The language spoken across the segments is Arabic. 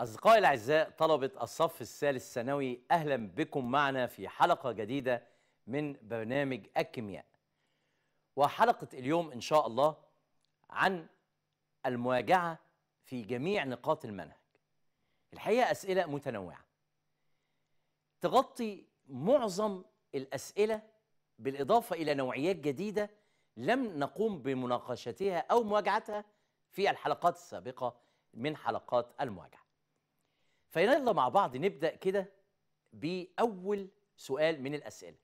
أصدقائي الأعزاء طلبة الصف الثالث ثانوي أهلا بكم معنا في حلقة جديدة من برنامج الكيمياء وحلقة اليوم إن شاء الله عن المواجعة في جميع نقاط المنهج الحقيقة أسئلة متنوعة تغطي معظم الأسئلة بالإضافة إلى نوعيات جديدة لم نقوم بمناقشتها أو مواجعتها في الحلقات السابقة من حلقات المواجهة فيلا مع بعض نبدا كده باول سؤال من الاسئله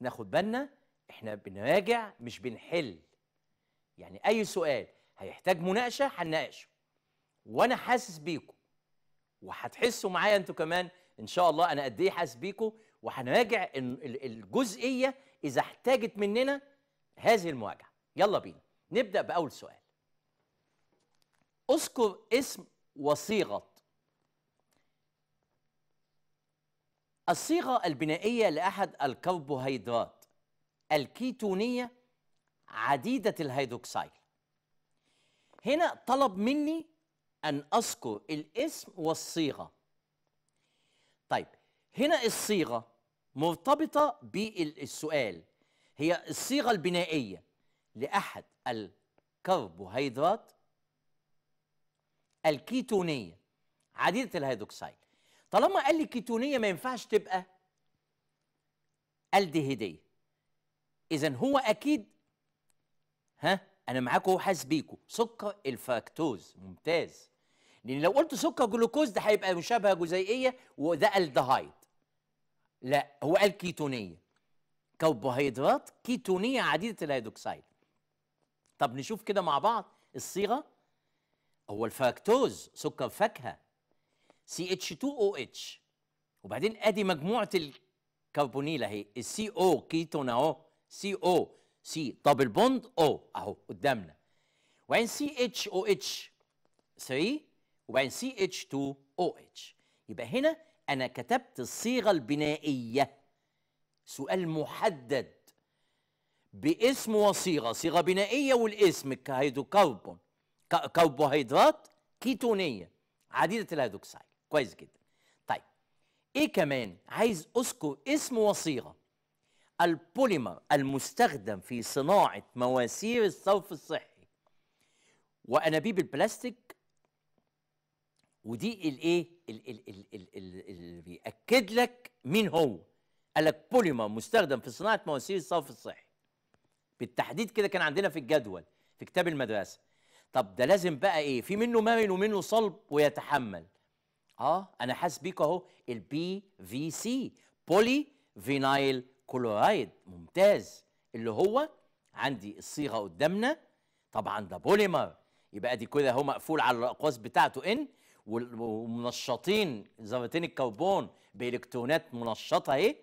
ناخد بالنا احنا بنراجع مش بنحل يعني اي سؤال هيحتاج مناقشه هنناقشه وانا حاسس بيكم وهتحسوا معايا انتوا كمان ان شاء الله انا قد ايه حاسس بيكم وهنراجع الجزئيه اذا احتاجت مننا هذه المواجهه يلا بينا نبدا باول سؤال اذكر اسم وصيغه الصيغة البنائية لأحد الكربوهيدرات الكيتونية عديدة الهيدروكسيل هنا طلب مني أن أذكر الاسم والصيغة طيب هنا الصيغة مرتبطة بالسؤال هي الصيغة البنائية لأحد الكربوهيدرات الكيتونية عديدة الهيدروكسيل طالما قال لي كيتونيه ما ينفعش تبقى الدهيديه اذا هو اكيد ها انا معاكم بيكم سكر الفاكتوز ممتاز لان لو قلت سكر جلوكوز ده هيبقى مشابهه جزيئيه وده الدهايد لا هو قال كيتونيه كربوهيدرات كيتونيه عديده الهيدروكسيد طب نشوف كده مع بعض الصيغه هو الفاكتوز سكر فاكهه سي اتش 2 او اتش وبعدين ادي مجموعه الكربونيل اهي السي او كيتون اهو سي او سي دبل بوند او اهو قدامنا وبعدين سي اتش او اتش 3 وبعدين سي اتش 2 او اتش يبقى هنا انا كتبت الصيغه البنائيه سؤال محدد باسم وصيغه صيغه بنائيه والاسم كهيدروكربون كربوهيدرات كيتونيه عديده الهيدروكسيد كويس جدا طيب ايه كمان عايز اذكر اسم وصيغه البوليمر المستخدم في صناعه مواسير الصرف الصحي وانابيب البلاستيك ودي الايه اللي بياكد لك مين هو قال لك بوليمر مستخدم في صناعه مواسير الصرف الصحي بالتحديد كده كان عندنا في الجدول في كتاب المدرسه طب ده لازم بقى ايه في منه مرن ومنه صلب ويتحمل اه انا حاسس بيك اهو البي في سي بولي فينايل كلورايد ممتاز اللي هو عندي الصيغه قدامنا طبعا ده بوليمر يبقى دي كده اهو مقفول على الاقواس بتاعته ان ومنشطين ذرتين الكربون بالكترونات منشطه اهي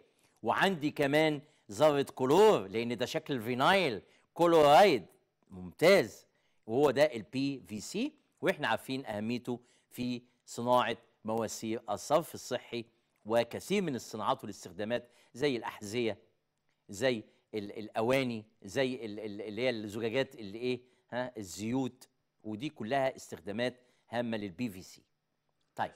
وعندي كمان ذره كلور لان ده شكل فينايل كلورايد ممتاز وهو ده البي في سي واحنا عارفين اهميته في صناعه مواسير الصرف الصحي وكثير من الصناعات والاستخدامات زي الأحذية زي الأواني زي اللي هي الزجاجات اللي إيه ها الزيوت ودي كلها استخدامات هامة للبي في سي طيب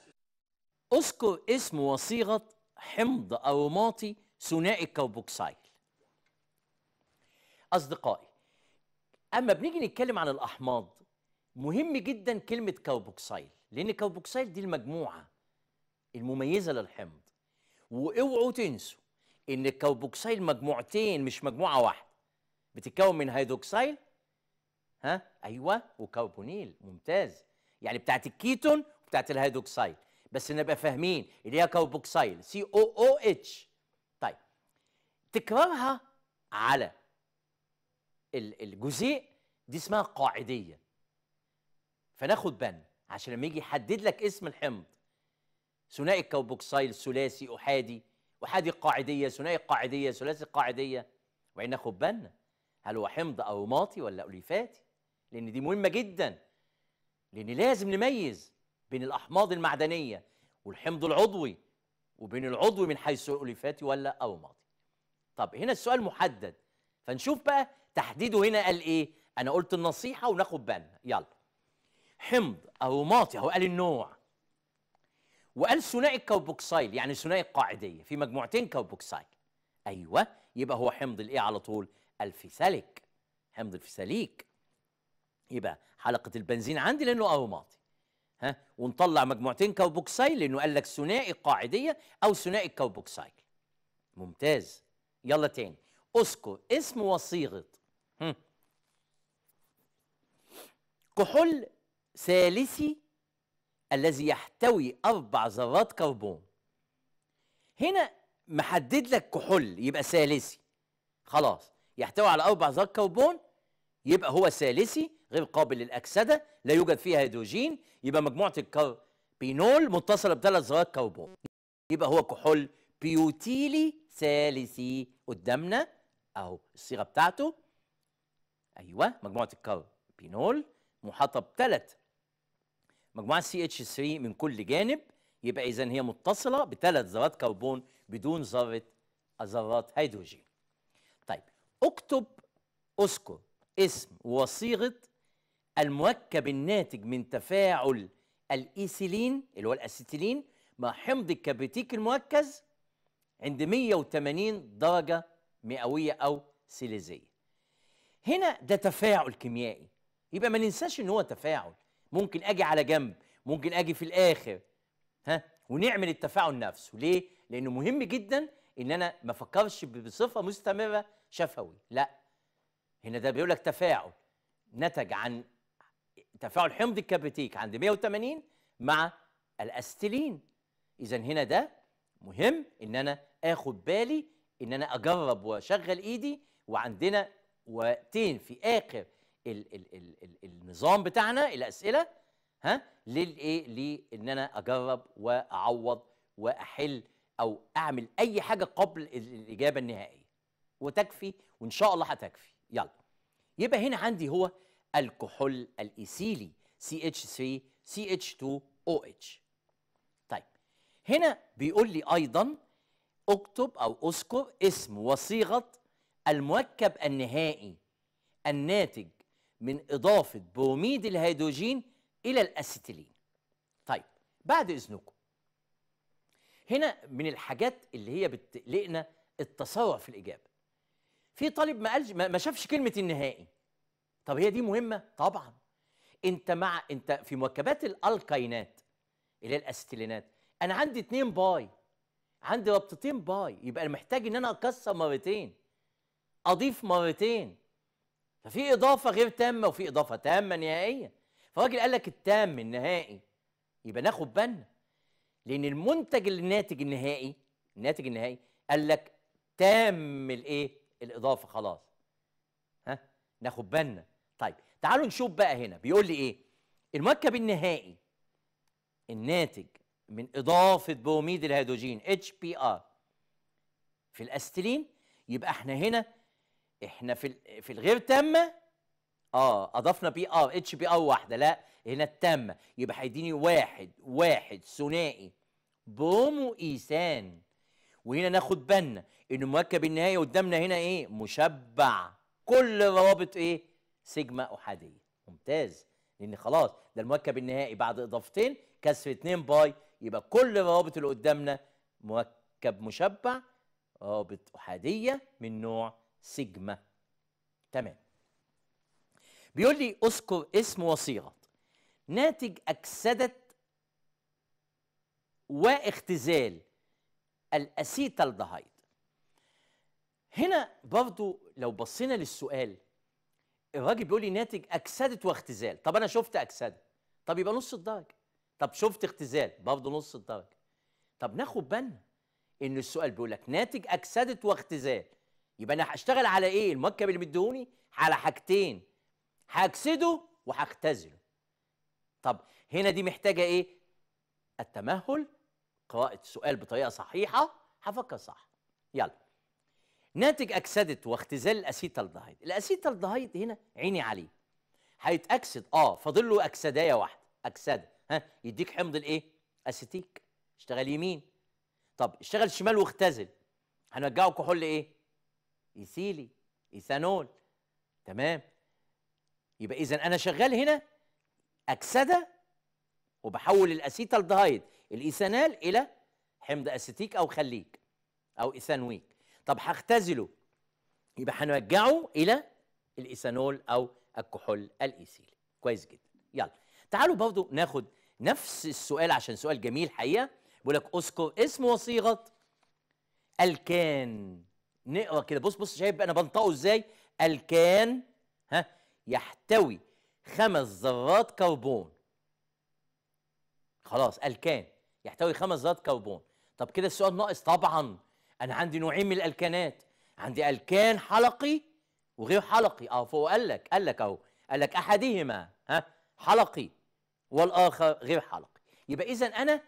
اذكر اسم وصيغة حمض أروماتي ثنائي الكربوكسيل أصدقائي أما بنيجي نتكلم عن الأحماض مهم جدا كلمة كربوكسيل لان الكربوكسيل دي المجموعه المميزه للحمض واوعوا تنسوا ان الكربوكسيل مجموعتين مش مجموعه واحده بتتكون من هيدروكسيل ها ايوه وكربونيل ممتاز يعني بتاعت الكيتون وبتاعت الهيدروكسيل بس نبقى فاهمين اللي هي كربوكسيل سي او او اتش طيب تكرارها على الجزيء دي اسمها قاعديه فناخد بالنا عشان لما يجي يحدد لك اسم الحمض ثنائي الكوبوكسيل ثلاثي احادي احادي قاعديه ثنائي قاعديه ثلاثي قاعديه وبعدين ناخد بالنا هل هو حمض اوماطي ولا اوليفاتي لان دي مهمه جدا لان لازم نميز بين الاحماض المعدنيه والحمض العضوي وبين العضوي من حيث اوليفاتي ولا اوماطي طب هنا السؤال محدد فنشوف بقى تحديده هنا قال ايه انا قلت النصيحه وناخد بالنا يلا حمض او ماطي هو قال النوع وقال ثنائي الكوبوكسايل يعني ثنائي القاعديه في مجموعتين كوبوكسايل ايوه يبقى هو حمض الايه على طول الفيساليك حمض الفيساليك يبقى حلقه البنزين عندي لانه اوماطي ها ونطلع مجموعتين كوبوكسايل لانه قال لك ثنائي القاعديه او ثنائي الكوبوكسايل ممتاز يلا تاني اسكو اسم وصيغه كحول ثالثي الذي يحتوي أربع ذرات كربون هنا محدد لك كحول يبقى ثالثي خلاص يحتوي على أربع ذرات كربون يبقى هو ثالثي غير قابل للأكسدة لا يوجد فيها هيدروجين يبقى مجموعة الكربينول متصلة بثلاث ذرات كربون يبقى هو كحول بيوتيلي ثالثي قدامنا أهو الصيغة بتاعته أيوه مجموعة الكربينول محاطة بثلاث مجموعه سي اتش 3 من كل جانب يبقى اذا هي متصله بثلاث ذرات كربون بدون ذره ذرات هيدروجين طيب اكتب اذكر اسم وصيغه المركب الناتج من تفاعل الايثيلين اللي هو الاسيتيلين مع حمض الكبريتيك المركز عند 180 درجه مئويه او سيليزيه هنا ده تفاعل كيميائي يبقى ما ننساش ان هو تفاعل ممكن اجي على جنب ممكن اجي في الاخر ها ونعمل التفاعل نفسه ليه لانه مهم جدا ان انا ما افكرش بصفه مستمره شفوي لا هنا ده بيقول لك تفاعل نتج عن تفاعل حمض الكبريتيك عند 180 مع الاستيلين اذا هنا ده مهم ان انا اخد بالي ان انا اجرب واشغل ايدي وعندنا وقتين في اخر ال ال الـ الـ النظام بتاعنا الاسئله ها للايه لان انا اجرب واعوض واحل او اعمل اي حاجه قبل الاجابه النهائيه وتكفي وان شاء الله هتكفي يلا يبقى هنا عندي هو الكحول الايثيلي CH3CH2OH طيب هنا بيقول لي ايضا اكتب او اذكر اسم وصيغه المركب النهائي الناتج من إضافة بروميد الهيدروجين إلى الأسيتيلين طيب بعد إذنكم هنا من الحاجات اللي هي بتقلقنا التصور في الإجابة في طالب ما قالش ما شافش كلمة النهائي طب هي دي مهمة طبعا انت مع انت في مركبات الالكاينات اللي هي الاسيتيلينات انا عندي اتنين باي عندي ربطتين باي يبقى انا محتاج ان انا اكسر مرتين اضيف مرتين ففي اضافه غير تامه وفي اضافه تامه نهائيه فالراجل قال لك التام النهائي يبقى ناخد بالنا لان المنتج الناتج النهائي الناتج النهائي قال لك تام الايه الاضافه خلاص ها ناخد بالنا طيب تعالوا نشوف بقى هنا بيقول لي ايه المركب النهائي الناتج من اضافه بروميد الهيدروجين اتش بي ار في الاستيلين يبقى احنا هنا احنا في في الغير تامه اه اضفنا بي ار اتش بي ار واحده لا هنا التامه يبقى هيديني واحد واحد ثنائي برومو ايثان وهنا ناخد بالنا ان المركب النهائي قدامنا هنا ايه مشبع كل روابط ايه سيجما احاديه ممتاز لان خلاص ده المركب النهائي بعد اضافتين كسر 2 باي يبقى كل الروابط اللي قدامنا مركب مشبع رابط احاديه من نوع سيجما تمام بيقول لي اذكر اسم وصيغه ناتج اكسده واختزال الاسيتالدهايد هنا برضو لو بصينا للسؤال الراجل بيقول لي ناتج اكسده واختزال طب انا شفت اكسده طب يبقى نص الدرجه طب شفت اختزال برضو نص الدرجه طب ناخد بالنا ان السؤال بيقول لك ناتج اكسده واختزال يبقى انا هشتغل على ايه المركب اللي مديهوني على حاجتين هكسده وهختزله طب هنا دي محتاجه ايه التمهل قراءه السؤال بطريقه صحيحه هفكر صح يلا ناتج اكسده واختزال الاسيتالدهايد الاسيتالدهايد هنا عيني عليه هيتاكسد اه فاضل له اكسدايه واحده اكسده ها يديك حمض الايه اسيتيك اشتغل يمين طب اشتغل شمال واختزل هنرجعه كحول ايه ايثيلي ايثانول تمام يبقى اذا انا شغال هنا اكسده وبحول الاسيتالدهايد الايثانال الى حمض اسيتيك او خليك او ايثانويك طب هختزله يبقى هنرجعه الى الايثانول او الكحول الايثيلي كويس جدا يلا تعالوا برضو ناخد نفس السؤال عشان سؤال جميل حقيقه بيقول لك اذكر اسم وصيغه الكان نقرا كده بص بص شايف انا بنطقه ازاي الكان ها يحتوي خمس ذرات كربون خلاص الكان يحتوي خمس ذرات كربون طب كده السؤال ناقص طبعا انا عندي نوعين من الالكانات عندي الكان حلقي وغير حلقي اه فهو قال لك قال لك اهو قال لك احدهما ها حلقي والاخر غير حلقي يبقى اذا انا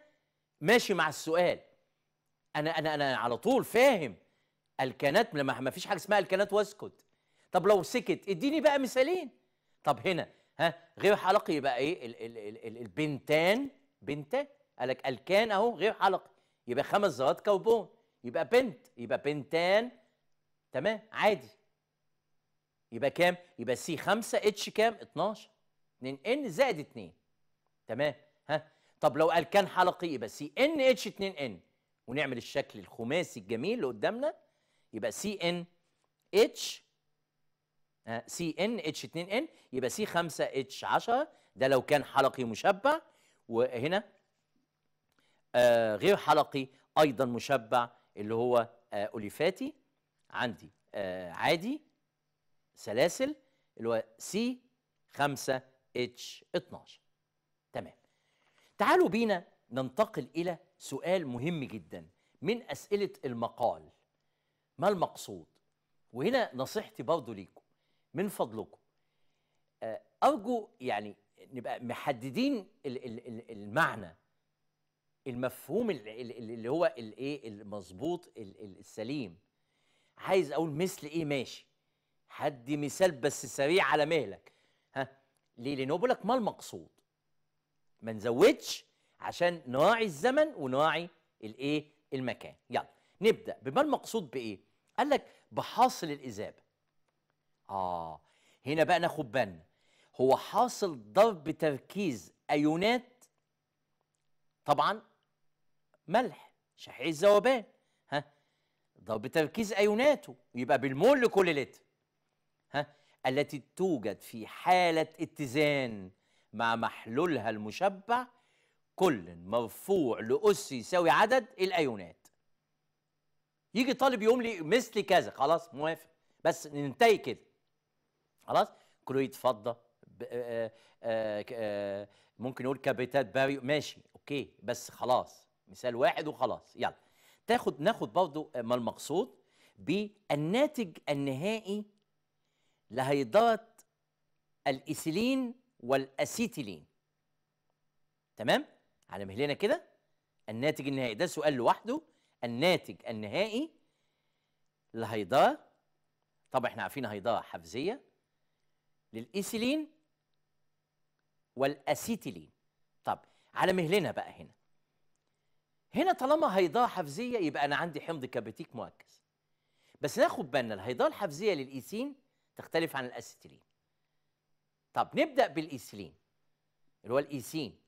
ماشي مع السؤال انا انا انا على طول فاهم الكانات لما ما فيش حاجه اسمها الكانات واسكت طب لو سكت اديني بقى مثالين طب هنا ها غير حلقي يبقى ايه ال ال ال ال البنتان بنتان قال لك الكان اهو غير حلقي يبقى خمس ذرات كربون يبقى بنت يبقى بنتان تمام عادي يبقى كام يبقى سي 5 اتش كام 12 2 ان زائد 2 تمام ها طب لو الكان حلقي يبقى سي ان اتش 2 ان ونعمل الشكل الخماسي الجميل اللي قدامنا يبقى سي ان اتش سي ان اتش 2 ان يبقى سي 5 اتش 10 ده لو كان حلقي مشبع وهنا آه غير حلقي ايضا مشبع اللي هو آه اوليفاتي عندي آه عادي سلاسل اللي هو سي 5 اتش 12 تمام تعالوا بينا ننتقل الى سؤال مهم جدا من اسئله المقال ما المقصود وهنا نصيحتي برضو ليكم من فضلكم آه، أرجو يعني نبقى محددين المعنى المفهوم اللي هو الايه المظبوط السليم عايز اقول مثل ايه ماشي هدي مثال بس سريع على مهلك ها ليه لان بقول لك ما المقصود ما نزودش عشان نراعي الزمن ونراعي الايه المكان يلا نبدا بما المقصود بايه قال لك بحاصل الإذابة آه هنا بقى ناخد بالنا هو حاصل ضرب تركيز أيونات طبعا ملح شحيح الذوبان ها ضرب تركيز أيوناته يبقى بالمول لكل لتر ها التي توجد في حالة اتزان مع محلولها المشبع كل مرفوع لأس يساوي عدد الأيونات يجي طالب يقوم لي مثل كذا خلاص موافق بس ننتهي كده خلاص كلويد فضه آه، آه، آه، ممكن نقول كابيتات باريو ماشي اوكي بس خلاص مثال واحد وخلاص يلا تاخد ناخد برضو ما المقصود بالناتج النهائي لهيدرة الإيثيلين والأسيتيلين تمام؟ على مهلنا كده الناتج النهائي ده سؤال لوحده الناتج النهائي لهيضاء طب احنا عارفين هيضاء حفزية للايسيلين والأسيتيلين طب على مهلنا بقى هنا هنا طالما هيضاء حفزية يبقى أنا عندي حمض كبريتيك مركز بس ناخد بالنا الهيضاء الحفزية للايسين تختلف عن الأسيتيلين طب نبدأ بالايسيلين اللي هو الايسين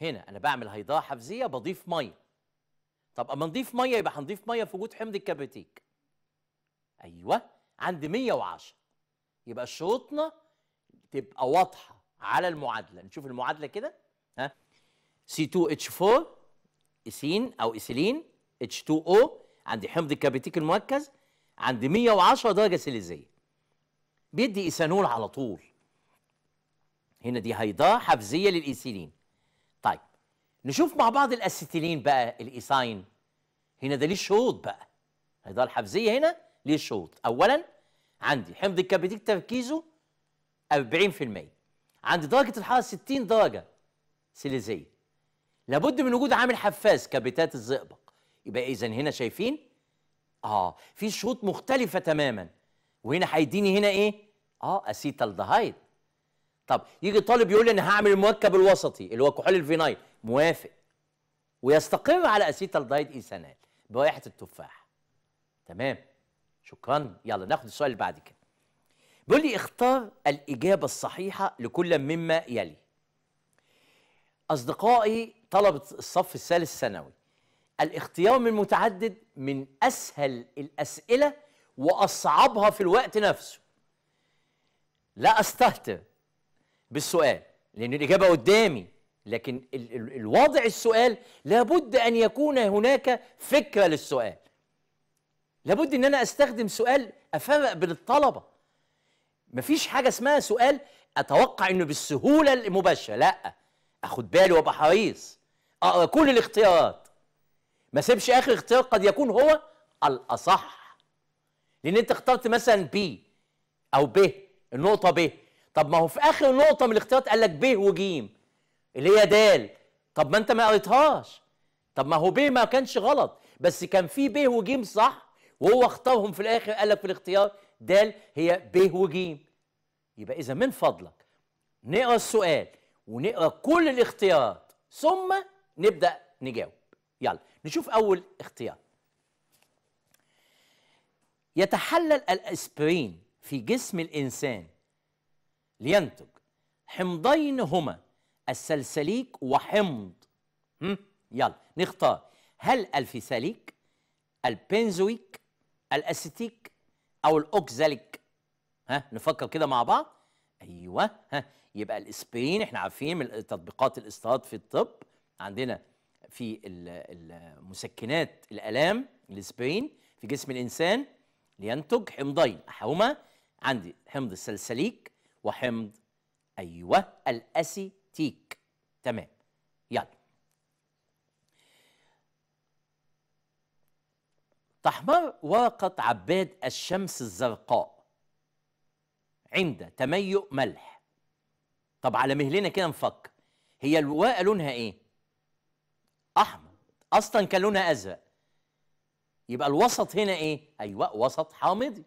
هنا أنا بعمل هيضاء حفزية بضيف مية طب اما نضيف ميه يبقى هنضيف ميه في وجود حمض الكبريتيك ايوه عند 110 يبقى شروطنا تبقى واضحه على المعادله نشوف المعادله كده ها C2H4 إيثين ايسين او ايسيلين h H2O عند حمض الكبريتيك المركز عند 110 درجة سيليزية بيدي إيثانول على طول هنا دي هيضه حفزية للإيثيلين طيب نشوف مع بعض الاسيتيلين بقى الايساين هنا ده ليه شوط بقى هيضل الحفزيه هنا ليه شوط اولا عندي حمض الكبديك تركيزه 40% عندي درجه الحراره 60 درجه سيليزيه لابد من وجود عامل حفاز كبتات الزئبق يبقى اذا هنا شايفين اه في شروط مختلفه تماما وهنا هيديني هنا ايه اه اسيتالدهايد طب يجي طالب يقول لي انا هعمل المركب الوسطي اللي هو كحول الفينايل موافق ويستقر على اسيتالدايد ايثانال برائحه التفاح تمام شكرا يلا ناخد السؤال اللي بعد كده بيقول لي اختار الاجابه الصحيحه لكل مما يلي اصدقائي طلبه الصف الثالث ثانوي الاختيار من متعدد من اسهل الاسئله واصعبها في الوقت نفسه لا استهتر بالسؤال لان الاجابه قدامي لكن ال ال الواضع السؤال لابد ان يكون هناك فكره للسؤال لابد ان انا استخدم سؤال افرق بين الطلبه مفيش حاجه اسمها سؤال اتوقع انه بالسهوله المباشره لا اخد بالي وابقى حريص اقرا كل الاختيارات ما سيبش اخر اختيار قد يكون هو الاصح لان انت اخترت مثلا بي او ب النقطه ب طب ما هو في اخر نقطه من الاختيارات قال لك ب وجيم اللي هي دال طب ما انت ما قريتهاش طب ما هو ب ما كانش غلط بس كان في ب وجيم صح وهو اختارهم في الاخر قال لك في الاختيار دال هي ب وجيم يبقى اذا من فضلك نقرا السؤال ونقرا كل الاختيارات ثم نبدا نجاوب يلا نشوف اول اختيار يتحلل الاسبرين في جسم الانسان لينتج حمضين هما السلسليك وحمض هم؟ يلا نختار هل الفيساليك البنزويك الاسيتيك او الاوكزاليك ها نفكر كده مع بعض ايوه ها يبقى الاسبرين احنا عارفين من تطبيقات الاستيراد في الطب عندنا في المسكنات الالام الاسبرين في جسم الانسان لينتج حمضين احدهما عندي حمض السلسليك وحمض ايوه الاسيتيك تيك تمام يلا تحمر ورقة عباد الشمس الزرقاء عند تميؤ ملح طب على مهلنا كده نفكر هي الورقة لونها ايه؟ أحمر أصلا كان لونها أزرق يبقى الوسط هنا ايه؟ أيوه وسط حامضي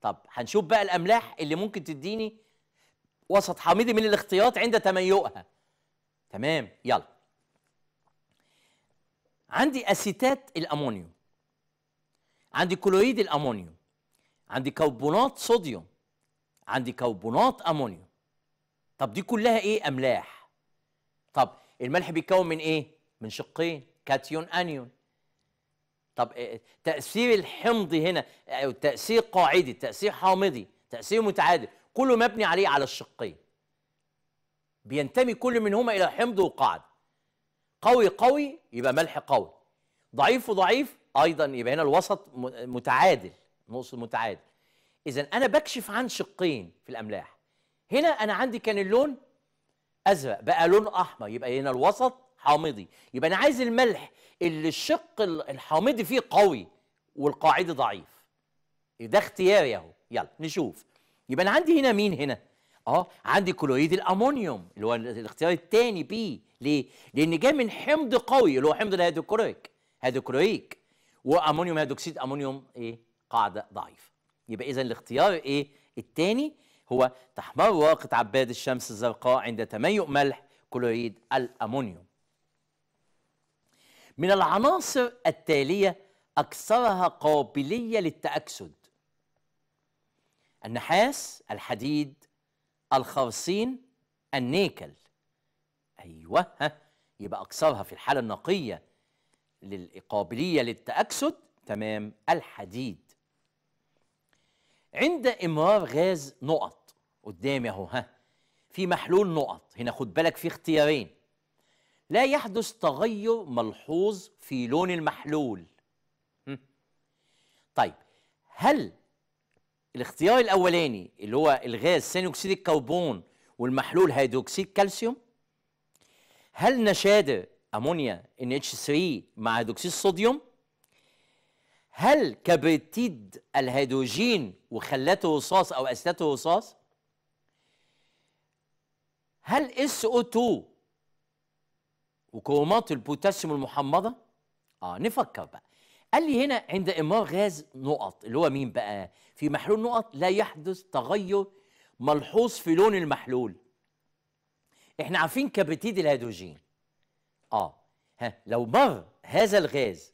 طب هنشوف بقى الأملاح اللي ممكن تديني وسط حامضي من الاختياط عند تميؤها تمام يلا عندي اسيتات الامونيوم عندي كلويد الامونيوم عندي كربونات صوديوم عندي كربونات امونيوم طب دي كلها ايه املاح طب الملح بيتكون من ايه من شقين كاتيون انيون طب آه، تاثير الحمضي هنا او آه، تاثير قاعدي تاثير حامضي تاثير متعادل كله مبني عليه على الشقين بينتمي كل منهما الى حمض وقاعده قوي قوي يبقى ملح قوي ضعيف وضعيف ايضا يبقى هنا الوسط متعادل نقصد متعادل اذا انا بكشف عن شقين في الاملاح هنا انا عندي كان اللون ازرق بقى لون احمر يبقى هنا الوسط حامضي يبقى انا عايز الملح اللي الشق الحامضي فيه قوي والقاعدي ضعيف ده اختياري اهو يلا نشوف يبقى انا عندي هنا مين هنا اه عندي كلوريد الامونيوم اللي هو الاختيار الثاني بي ليه لان جاي من حمض قوي اللي هو حمض الهيدروكلوريك هيدروكلوريك وامونيوم هيدروكسيد امونيوم ايه قاعده ضعيف يبقى اذا الاختيار ايه الثاني هو تحمر ورقه عباد الشمس الزرقاء عند تميؤ ملح كلوريد الامونيوم من العناصر التاليه اكثرها قابليه للتاكسد النحاس الحديد الخرصين النيكل ايوه يبقى اكثرها في الحاله النقيه للقابليه للتاكسد تمام الحديد عند امرار غاز نقط قدامي اهو ها في محلول نقط هنا خد بالك في اختيارين لا يحدث تغير ملحوظ في لون المحلول طيب هل الاختيار الاولاني اللي هو الغاز ثاني اكسيد الكربون والمحلول هيدروكسيد كالسيوم هل نشادر امونيا NH3 مع هيدروكسيد الصوديوم هل كبريتيد الهيدروجين وخلاته رصاص او اسلاته رصاص هل اس او 2 وكرومات البوتاسيوم المحمضه اه نفكر بقى قال لي هنا عند إمار غاز نقط اللي هو مين بقى في محلول نقط لا يحدث تغير ملحوظ في لون المحلول احنا عارفين كبريتيد الهيدروجين اه ها لو مر هذا الغاز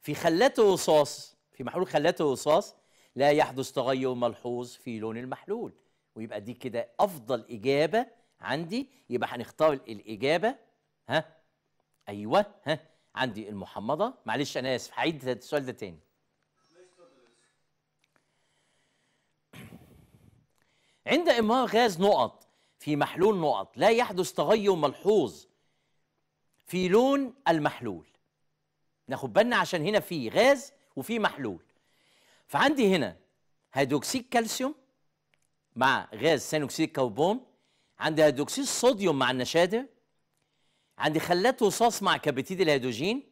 في خلات الرصاص في محلول خلات الرصاص لا يحدث تغير ملحوظ في لون المحلول ويبقى دي كده افضل اجابه عندي يبقى هنختار الاجابه ها ايوه ها عندي المحمضه معلش انا اسف هعيد السؤال ده تاني عند إماء غاز نقط في محلول نقط لا يحدث تغير ملحوظ في لون المحلول ناخد بالنا عشان هنا في غاز وفي محلول فعندي هنا هيدروكسيد كالسيوم مع غاز ثاني اكسيد الكربون عندي هيدروكسيد صوديوم مع النشادر عندي خلات رصاص مع كبريتيد الهيدروجين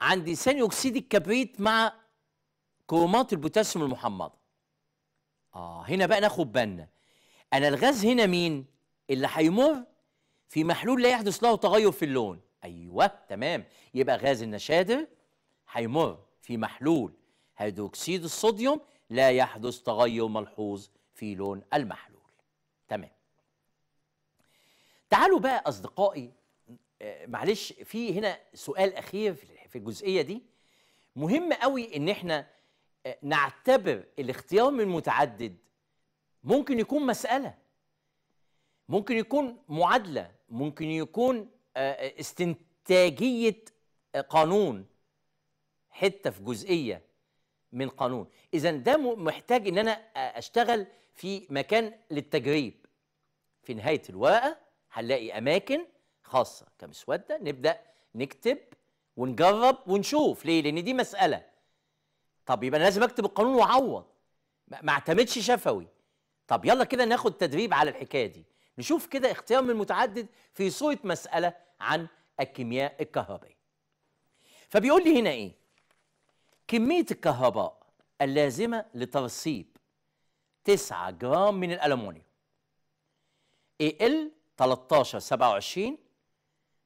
عندي ثاني اكسيد الكبريت مع كرومات البوتاسيوم المحمضه اه هنا بقى ناخد بالنا انا الغاز هنا مين اللي هيمر في محلول لا يحدث له تغير في اللون ايوه تمام يبقى غاز النشادر هيمر في محلول هيدروكسيد الصوديوم لا يحدث تغير ملحوظ في لون المحلول تعالوا بقى اصدقائي آه، معلش في هنا سؤال اخير في الجزئيه دي مهم قوي ان احنا آه، نعتبر الاختيار من متعدد ممكن يكون مساله ممكن يكون معادله ممكن يكون آه، استنتاجيه قانون حته في جزئيه من قانون اذا ده محتاج ان انا اشتغل في مكان للتجريب في نهايه الورقه هنلاقي اماكن خاصه كمسوده نبدا نكتب ونجرب ونشوف ليه لان دي مساله طب يبقى انا لازم اكتب القانون واعوض ما اعتمدش شفوي طب يلا كده ناخد تدريب على الحكايه دي نشوف كده اختيار من المتعدد في صوره مساله عن الكيمياء الكهربائيه فبيقول لي هنا ايه كميه الكهرباء اللازمه لترسيب 9 جرام من الالومنيوم ال 1327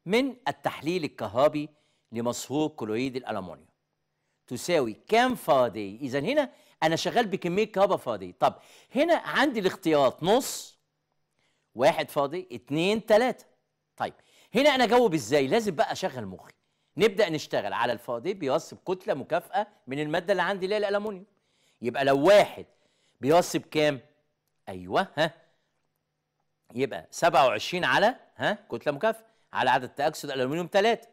من التحليل الكهربي لمصهور كلوريد الالومنيوم تساوي كام فاراداي اذا هنا انا شغال بكميه كهرباء فاراداي طب هنا عندي الاختيارات نص واحد فاضي اتنين تلاته طيب هنا انا اجاوب ازاي لازم بقى اشغل مخي نبدا نشتغل على الفاضي بيرسب كتله مكافئه من الماده اللي عندي اللي هي الالومنيوم يبقى لو واحد بيرسب كام ايوه ها يبقى 27 على ها كتله مكافئه على عدد تاكسد الالومنيوم 3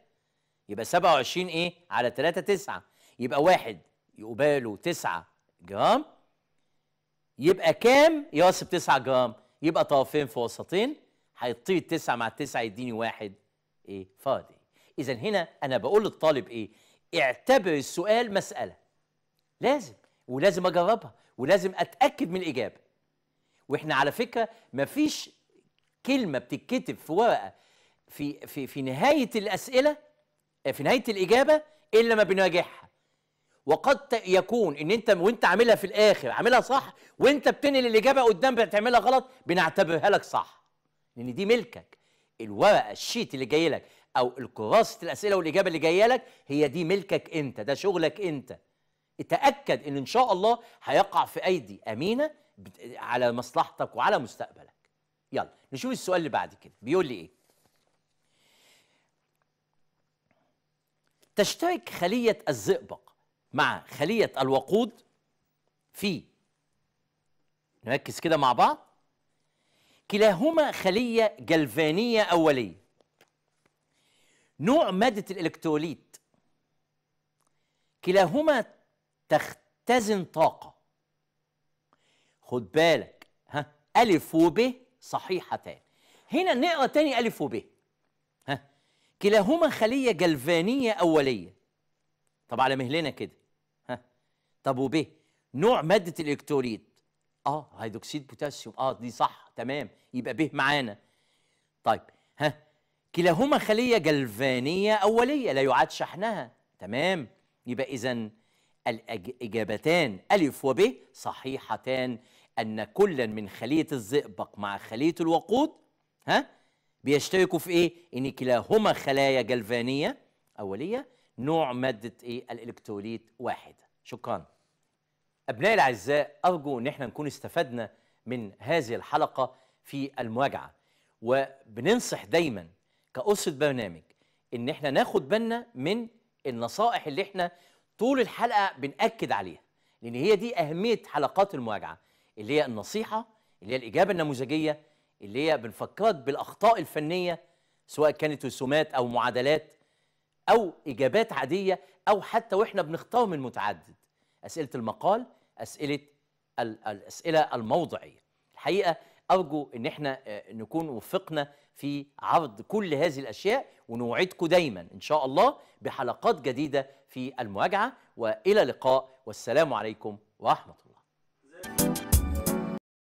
يبقى 27 ايه على 3 9 يبقى 1 يقباله 9 جرام يبقى كام يقصب 9 جرام يبقى طرفين في وسطين هيطير 9 مع 9 يديني 1 ايه فاضي اذا هنا انا بقول للطالب ايه اعتبر السؤال مساله لازم ولازم اجربها ولازم اتاكد من الاجابه واحنا على فكره مفيش كلمه بتتكتب في ورقه في في في نهايه الاسئله آه، في نهايه الاجابه الا ما بنواجهها وقد يكون ان انت وانت عاملها في الاخر عاملها صح وانت بتنقل الاجابه قدام بتعملها غلط بنعتبرها لك صح لان دي ملكك الورقه الشيت اللي جاي لك او الكراسه الاسئله والاجابه اللي جايه لك هي دي ملكك انت ده شغلك انت اتاكد ان ان شاء الله هيقع في ايدي امينه على مصلحتك وعلى مستقبلك يلا نشوف السؤال اللي بعد كده بيقول لي ايه تشترك خلية الزئبق مع خلية الوقود في نركز كده مع بعض كلاهما خلية جلفانية أولية نوع مادة الإلكتروليت كلاهما تختزن طاقة خد بالك ها ألف وب صحيحتان هنا نقرا تاني الف وب ها كلاهما خليه جلفانيه اوليه طب على مهلنا كده ها طب وب نوع ماده الالكتروليت اه هيدوكسيد بوتاسيوم اه دي صح تمام يبقى ب معانا طيب ها كلاهما خليه جلفانيه اوليه لا يعاد شحنها تمام يبقى اذا الاجابتان الف وب صحيحتان أن كلا من خلية الزئبق مع خلية الوقود ها بيشتركوا في إيه؟ إن كلاهما خلايا جلفانية أولية نوع مادة إيه؟ الإلكتروليت واحدة شكرا أبنائي الأعزاء أرجو إن احنا نكون استفدنا من هذه الحلقة في المراجعة وبننصح دايما كأسرة برنامج إن احنا ناخد بالنا من النصائح اللي احنا طول الحلقة بنأكد عليها لأن هي دي أهمية حلقات المراجعة اللي هي النصيحه اللي هي الاجابه النموذجيه اللي هي بنفكرك بالاخطاء الفنيه سواء كانت رسومات او معادلات او اجابات عاديه او حتى واحنا بنختار من متعدد اسئله المقال اسئله الاسئله الموضعيه الحقيقه ارجو ان احنا آه، نكون وفقنا في عرض كل هذه الاشياء ونوعدكم دايما ان شاء الله بحلقات جديده في المراجعه والى لقاء والسلام عليكم ورحمه الله